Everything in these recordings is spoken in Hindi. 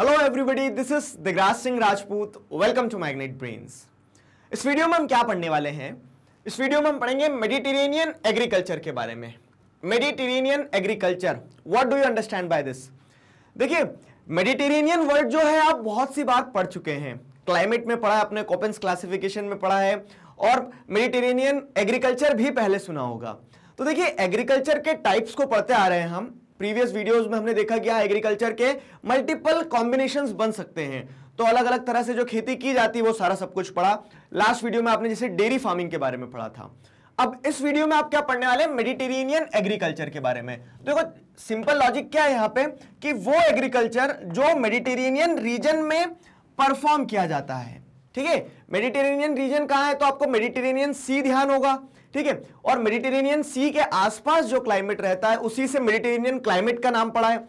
Hello everybody this is Digraj Singh Rajput welcome to Magnet Brains इस वीडियो में हम क्या पढ़ने वाले हैं इस वीडियो में हम पढ़ेंगे मेडिटेरेनियन एग्रीकल्चर के बारे में Mediterranean agriculture what do you understand by this देखिए मेडिटेरेनियन वर्ड जो है आप बहुत सी बार पढ़ चुके हैं क्लाइमेट में पढ़ा है अपने कॉपेंस क्लासिफिकेशन में पढ़ा है और मेडिटेरेनियन एग्रीकल्चर भी पहले सुना होगा तो देखिए एग्रीकल्चर के टाइप्स को पढ़ते आ रहे हैं हम प्रीवियस वीडियोस में हमने देखा कि एग्रीकल्चर के मल्टीपल कॉम्बिनेशंस बन सकते हैं तो अलग अलग तरह से जो खेती की जाती है वो सारा सब कुछ पढ़ा लास्ट वीडियो में आपने जैसे डेयरी फार्मिंग के बारे में पढ़ा था अब इस वीडियो में आप क्या पढ़ने वाले हैं मेडिटेरेनियन एग्रीकल्चर के बारे में तो देखो सिंपल लॉजिक क्या है यहाँ पे कि वो एग्रीकल्चर जो मेडिटेरेनियन रीजन में परफॉर्म किया जाता है ठीक है मेडिटेरेनियन रीजन कहाँ है तो आपको मेडिटेरेनियन सी ध्यान होगा ठीक है और मेडिटेरेनियन सी के आसपास जो क्लाइमेट रहता है उसी से मेडिटेरेनियन क्लाइमेट का नाम पड़ा है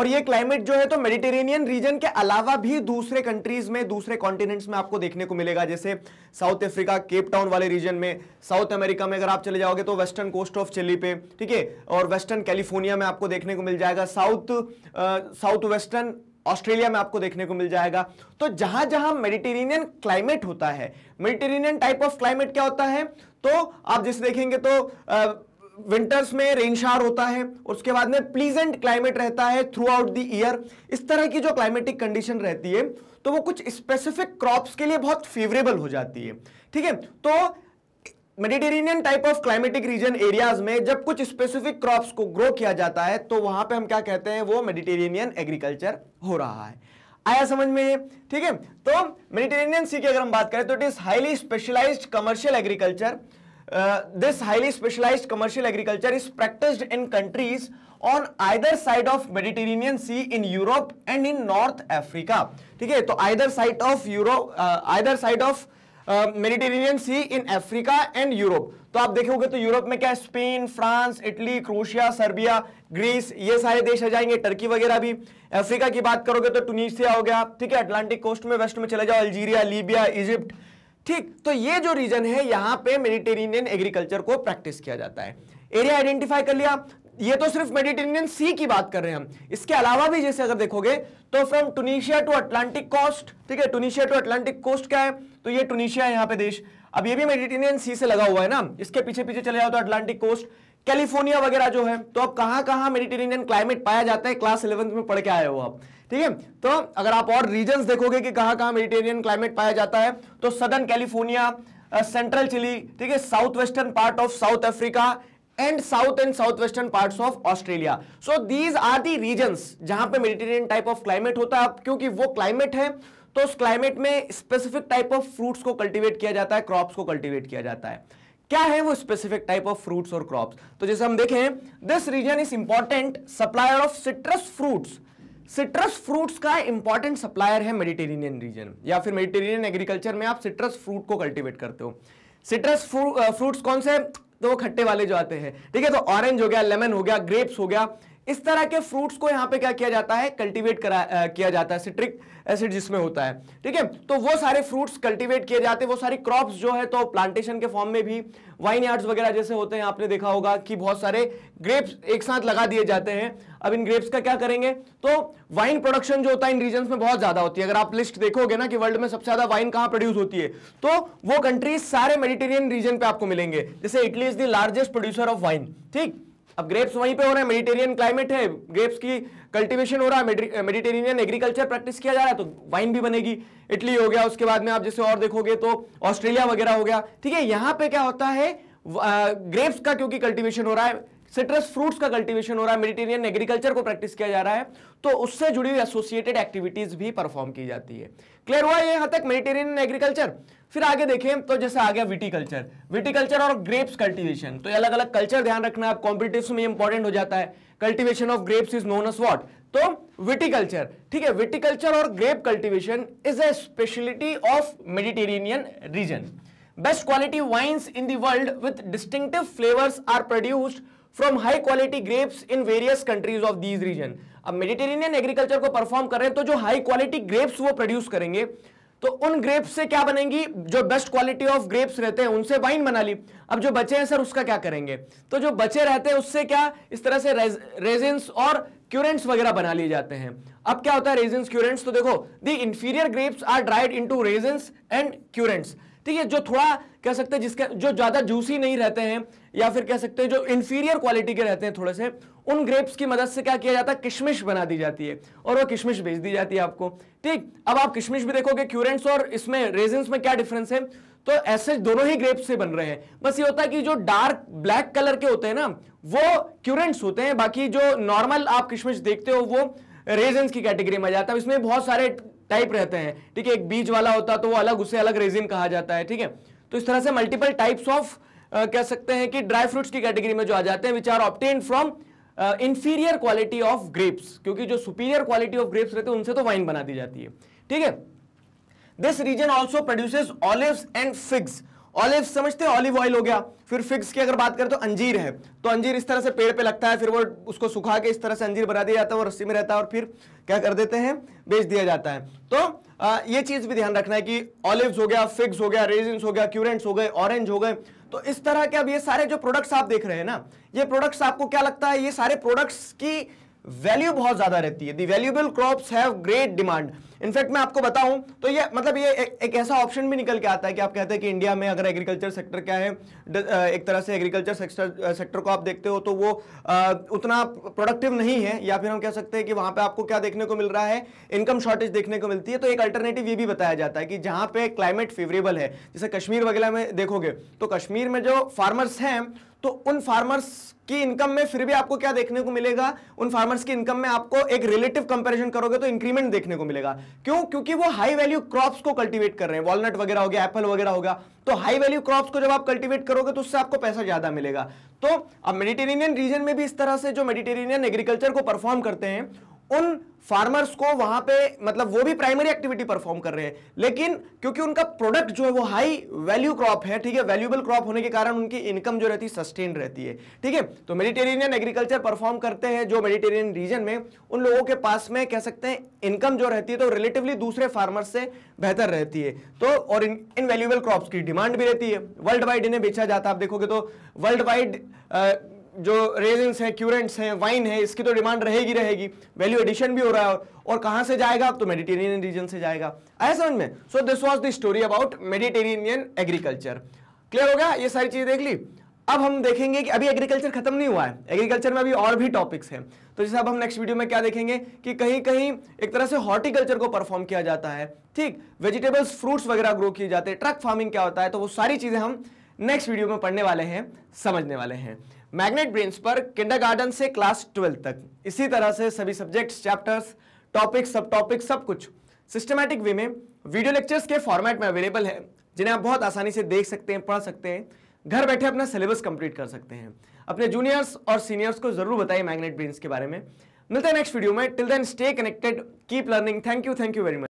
और ये क्लाइमेट जो है तो मेडिटेरेनियन रीजन के अलावा भी दूसरे कंट्रीज में दूसरे कॉन्टिनेंट्स में आपको देखने को मिलेगा जैसे साउथ अफ्रीका केप टाउन वाले रीजन में साउथ अमेरिका में अगर आप चले जाओगे तो वेस्टर्न कोस्ट ऑफ चिली पे ठीक है और वेस्टर्न कैलिफोर्निया में आपको देखने को मिल जाएगा साउथ साउथ वेस्टर्न ऑस्ट्रेलिया में आपको देखने को मिल जाएगा तो जहां जहां मेडिटेरेनियन क्लाइमेट होता है मेडिटेरेनियन टाइप ऑफ क्लाइमेट क्या होता है तो आप जैसे देखेंगे तो आ, विंटर्स में रेनशार होता है उसके बाद में प्लीजेंट क्लाइमेट रहता है थ्रू आउट द ईयर इस तरह की जो क्लाइमेटिक कंडीशन रहती है तो वो कुछ स्पेसिफिक क्रॉप्स के लिए बहुत फेवरेबल हो जाती है ठीक है तो Mediterranean type of climatic region areas में जब कुछ स्पेसिफिक क्रॉप्स को ग्रो किया जाता है तो वहां पे हम क्या कहते हैं वो मेडिटेरेनियन एग्रीकल्चर हो रहा है आया समझ में ठीक है तो मेडिटेरेनियन सी की अगर हम बात करें तो it is highly specialised commercial agriculture this highly specialised commercial agriculture is practice in countries on either side of Mediterranean sea in Europe and in North Africa ठीक है तो either side of Europe either side of Mediterranean sea in Africa and Europe तो आप देखोगे तो यूरोप में क्या Spain France Italy Croatia Serbia Greece ये सारे देश आ जाएंगे टर्की वगैरह भी अफ्रीका की बात करोगे तो टूनिशिया हो गया ठीक है अटलांटिक कोस्ट में वेस्ट में चले जाओ अल्जीरिया लीबिया इजिप्ट ठीक तो ये जो रीजन है यहां पे मेडिटेरेनियन एग्रीकल्चर को प्रैक्टिस किया जाता है एरिया आइडेंटिफाई कर लिया ये तो सिर्फ मेडिटेरियन सी की बात कर रहे हैं हम इसके अलावा भी जैसे अगर देखोगे तो from Tunisia to Atlantic coast ठीक है टूनिशिया टू अटलांटिक कोस्ट क्या है तो ये टूनिशिया है यहाँ पे देश अब ये भी मेडिटेरियन सी से लगा हुआ है ना इसके पीछे पीछे चले जाओ तो अटलांटिक कोस्ट कैलिफोर्निया वगैरह जो है तो अब कहां कहां मेडिटेरियन क्लाइमेट पाया जाता है क्लास इलेवंथ में पढ़ के आए हो आप ठीक है तो अगर आप और रीजन देखोगे कि कहां कहां मेडिटेरियन क्लाइमेट पाया जाता है तो सदर्न कैलिफोर्निया सेंट्रल चिली ठीक है south western part of South Africa and south and southwestern parts of Australia. So these are the regions jahan pe mediterranean type of climate hota hai kyunki wo climate hai to us climate mein specific type of fruits ko cultivate kiya jata hai crops ko cultivate kiya jata hai क्या है वो स्पेसिफिक टाइप ऑफ फ्रूट्स और क्रॉप्स तो जैसे हम देखें this region is important supplier of citrus fruits citrus fruits का इंपॉर्टेंट सप्लायर है मेडिटेरेनियन रीजन या फिर मेडिटेरेनियन एग्रीकल्चर में आप सिट्रस फ्रूट को कल्टीवेट करते हो सिट्रस फ्रूट्स कौन से तो वो खट्टे वाले जो आते हैं ठीक है तो ऑरेंज हो गया लेमन हो गया ग्रेप्स हो गया इस तरह के फ्रूट्स को यहां पे क्या किया जाता है कल्टीवेट करा आ, किया जाता है सिट्रिक एसिड जिसमें होता है ठीक है तो वो सारे फ्रूट्स कल्टीवेट किए जाते हैं वो सारी क्रॉप्स जो है तो प्लांटेशन के फॉर्म में भी वाइन यार्ड्स वगैरह जैसे होते हैं आपने देखा होगा कि बहुत सारे ग्रेप्स एक साथ लगा दिए जाते हैं अब इन ग्रेप्स का क्या करेंगे तो वाइन प्रोडक्शन जो होता है इन रीजन में बहुत ज्यादा होती है अगर आप लिस्ट देखोगे ना कि वर्ल्ड में सबसे ज्यादा वाइन कहां प्रोड्यूस होती है तो वो कंट्रीज सारे मेडिटेरियन रीजन पे आपको मिलेंगे जैसे Italy is the largest producer of wine ठीक अब ग्रेप्स वहीं पे हो रहे हैं मेडिटेरियन क्लाइमेट है ग्रेप्स की कल्टीवेशन हो रहा है मेडिटेरियन एग्रीकल्चर प्रैक्टिस किया जा रहा है तो वाइन भी बनेगी इटली हो गया उसके बाद में आप जैसे और देखोगे तो ऑस्ट्रेलिया वगैरह हो गया ठीक है यहाँ पे क्या होता है ग्रेप्स का क्योंकि कल्टीवेशन हो रहा है सिट्रस फ्रूट्स का कल्टीवेशन हो रहा है मेडिटेरियन एग्रीकल्चर को प्रैक्टिस किया जा रहा है तो उससे जुड़ी हुई एसोसिएटेड एक्टिविटीज भी परफॉर्म की जाती है क्लियर हुआ यहां तक मेडिटेरियन एग्रीकल्चर फिर आगे देखें तो जैसे आ गया विटीकल्चर विटीकल्चर और ग्रेप्स कल्टीवेशन तो अलग अलग कल्चर ध्यान रखना आप कॉम्पिटिटिव में इंपॉर्टेंट हो जाता है cultivation of grapes is known as what तो विटीकल्चर ठीक है विटीकल्चर और grape cultivation is a speciality of Mediterranean region best quality wines in the world with distinctive flavours are produced from high quality grapes in various countries of these region अब मेडिटेरियन एग्रीकल्चर को परफॉर्म कर रहे हैं तो जो हाई क्वालिटी ग्रेप्स वो प्रोड्यूस करेंगे तो उन ग्रेप्स से क्या बनेंगी जो बेस्ट क्वालिटी ऑफ ग्रेप्स रहते हैं उनसे वाइन बना ली अब जो बचे हैं सर उसका क्या करेंगे तो जो बचे रहते हैं उससे क्या इस तरह से रेज, रेजेंस और क्यूरेंट्स वगैरह बना लिए जाते हैं अब क्या होता है रेजेंस क्यूरेंट्स तो देखो the inferior grapes are dried to raisins and currants ठीक है जो थोड़ा कह सकते हैं जिसके जो ज़्यादा जूसी नहीं रहते हैं या फिर कह सकते हैं जो इन्फीरियर क्वालिटी के रहते हैं थोड़े से उन ग्रेप्स की मदद से क्या किया जाता है किशमिश बना दी जाती है और वो किशमिश भेज दी जाती है आपको ठीक अब आप किशमिश भी देखोगे क्यूरेंट्स और इसमें रेजेंस में क्या डिफरेंस है तो ऐसे दोनों ही ग्रेप्स से बन रहे हैं बस ये होता है कि जो डार्क ब्लैक कलर के होते हैं ना वो क्यूरेंट्स होते हैं बाकी जो नॉर्मल आप किशमिश देखते हो वो रेजेंस की कैटेगरी में जाता है इसमें बहुत सारे टाइप रहते हैं ठीक है एक बीज वाला होता तो वो अलग उसे अलग रेजिन कहा जाता है ठीक है तो इस तरह से मल्टीपल टाइप्स ऑफ कह सकते हैं कि ड्राई फ्रूट्स की कैटेगरी में जो आ जाते हैं which are obtained from inferior quality of grapes क्योंकि जो सुपीरियर क्वालिटी ऑफ ग्रेप्स रहते हैं उनसे तो वाइन बना दी जाती है ठीक है this region also produces olive and figs olive समझते हैं ऑलिव ऑयल हो गया फिर फिग्स की अगर बात करें तो अंजीर है तो अंजीर इस तरह से पेड़ पे लगता है फिर वो उसको सुखा के इस तरह से अंजीर बना दिया जाता है वो रस्सी में रहता है और फिर क्या कर देते हैं बेच दिया जाता है तो आ, ये चीज़ भी ध्यान रखना है कि ऑलिव हो गया फिग्स हो गया रेजिन्स हो गया क्यूरेंट्स हो गए ऑरेंज हो गए तो इस तरह के अब ये सारे जो प्रोडक्ट्स आप देख रहे हैं ना ये प्रोडक्ट्स आपको क्या लगता है ये सारे प्रोडक्ट्स की वैल्यू बहुत ज़्यादा रहती है the valuable crops have great demand in fact मैं आपको बताऊं तो ये मतलब ये एक, एक ऐसा ऑप्शन भी निकल के आता है कि आप कहते हैं कि इंडिया में अगर एग्रीकल्चर सेक्टर क्या है एक तरह से एग्रीकल्चर सेक्टर सेक्टर को आप देखते हो तो वो आ, उतना प्रोडक्टिव नहीं है या फिर हम कह सकते हैं कि वहाँ पर आपको क्या देखने को मिल रहा है इनकम शॉर्टेज देखने को मिलती है तो एक अल्टरनेटिव ये भी बताया जाता है कि जहाँ पे क्लाइमेट फेवरेबल है जैसे कश्मीर वगैरह में देखोगे तो कश्मीर में जो फार्मर्स हैं तो उन फार्मर्स की इनकम में फिर भी आपको क्या देखने को मिलेगा उन फार्मर्स की इनकम में आपको एक रिलेटिव कंपैरिजन करोगे तो इंक्रीमेंट देखने को मिलेगा क्यों क्योंकि वो हाई वैल्यू क्रॉप्स को कल्टीवेट कर रहे हैं वॉलनट वगैरह हो गया एप्पल वगैरह होगा तो हाई वैल्यू क्रॉप्स को जब आप कल्टीवेट करोगे तो उससे आपको पैसा ज्यादा मिलेगा तो अब मेडिटेरेनियन रीजन में भी इस तरह से जो मेडिटेरेनियन एग्रीकल्चर को परफॉर्म करते हैं उन फार्मर्स को वहां पे मतलब वो भी प्राइमरी एक्टिविटी परफॉर्म कर रहे हैं लेकिन क्योंकि उनका प्रोडक्ट जो है वो हाई वैल्यू क्रॉप है ठीक है वैल्यूबल क्रॉप होने के कारण उनकी इनकम जो रहती है सस्टेन रहती है ठीक है तो मेडिटेरेनियन एग्रीकल्चर परफॉर्म करते हैं जो मेडिटेरेनियन रीजन में उन लोगों के पास में कह सकते हैं इनकम जो रहती है तो रिलेटिवली दूसरे फार्मर्स से बेहतर रहती है तो और इन वैल्यूबल क्रॉप की डिमांड भी रहती है वर्ल्ड वाइड इन्हें बेचा जाता है आप देखोगे तो वर्ल्ड वाइड जो रेजेंस हैं क्यूरेंट्स हैं वाइन है इसकी तो डिमांड रहेगी रहेगी वैल्यू एडिशन भी हो रहा है और, कहां कहाँ से जाएगा तो मेडिटेरियन रीजन से जाएगा ऐसा में so this was the story about Mediterranean agriculture clear हो गया ये सारी चीजें देख ली अब हम देखेंगे कि अभी एग्रीकल्चर खत्म नहीं हुआ है एग्रीकल्चर में अभी और भी टॉपिक्स हैं तो जैसे अब हम नेक्स्ट वीडियो में क्या देखेंगे कि कहीं कहीं एक तरह से हॉर्टिकल्चर को परफॉर्म किया जाता है ठीक वेजिटेबल्स फ्रूट्स वगैरह ग्रो किए जाते हैं ट्रक फार्मिंग क्या होता है तो वो सारी चीज़ें हम नेक्स्ट वीडियो में पढ़ने वाले हैं समझने वाले हैं मैग्नेट ब्रेन्स पर किंडरगार्टन से क्लास ट्वेल्थ तक इसी तरह से सभी सब्जेक्ट्स चैप्टर्स टॉपिक्स सब टॉपिक सब कुछ सिस्टमैटिक वे में वीडियो लेक्चर्स के फॉर्मेट में अवेलेबल है जिन्हें आप बहुत आसानी से देख सकते हैं पढ़ सकते हैं घर बैठे अपना सिलेबस कंप्लीट कर सकते हैं अपने जूनियर्स और सीनियर्स को जरूर बताइए मैग्नेट ब्रेन्स के बारे में मिलते हैं नेक्स्ट वीडियो में till then stay connected keep learning thank you thank you very much